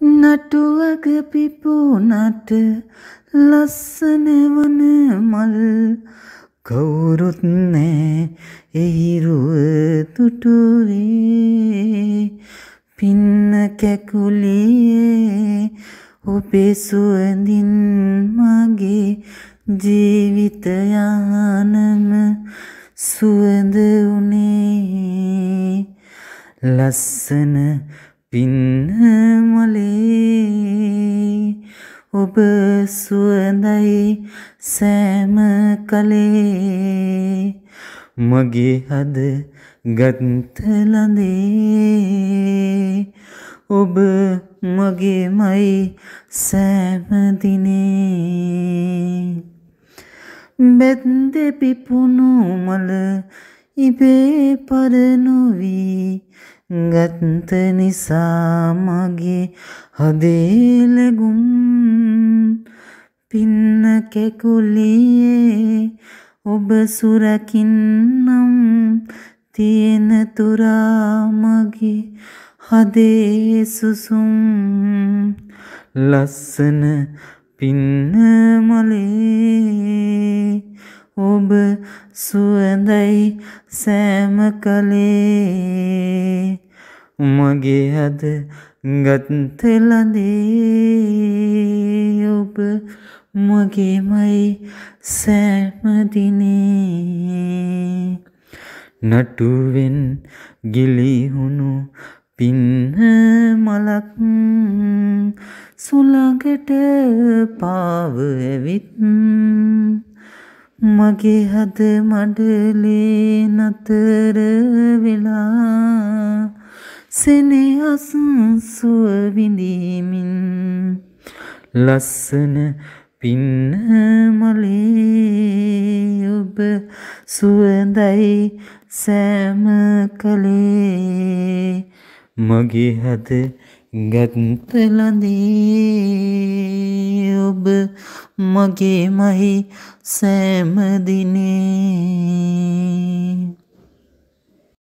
නටුවග පිපුනට ලස්සනවන මල් කවුරුත් නෑ එහිරුව තුටුවේ පින්න කැකුලියේ ඔබේ සුවඳින් මගේ ජීවිතයානම සුවඳ වනේ ලස්සන පින්නමොලේ ඔබ සුවඳයි සෑම කලේ මගේ හද ගත්තලඳේ ඔබ මගේමයි සෑමදිනේ බැත්දෙ පිපුුණු මල ඉබේ පරනොවී ගත්ත නිසා මගේ හදේලෙගුම් පින්න කෙකුලියේ ඔබ සුරකින්නම් තියෙන තුරා මගේ හදේ සුසුම් ලස්සන පින්න මලේ ඔබ සුවඳයි සෑම කලේ මගේ අද ගත්තලදේ ඔබ මගේමයි සෑමදිනේ නටුවෙන් ගිලිහුණු පින්න මලක් සුළඟට පාව ඇවිත් මගේ හද මඩලේ නතර වෙලා සෙනෙහස් සුව විඳීමින් ලස්සන පින්න මලේ ඔබ සුවඳයි සෑම කලේ මගේ හද ගැත්තලදී ඔබ මගේ මහි සෑමදිනේ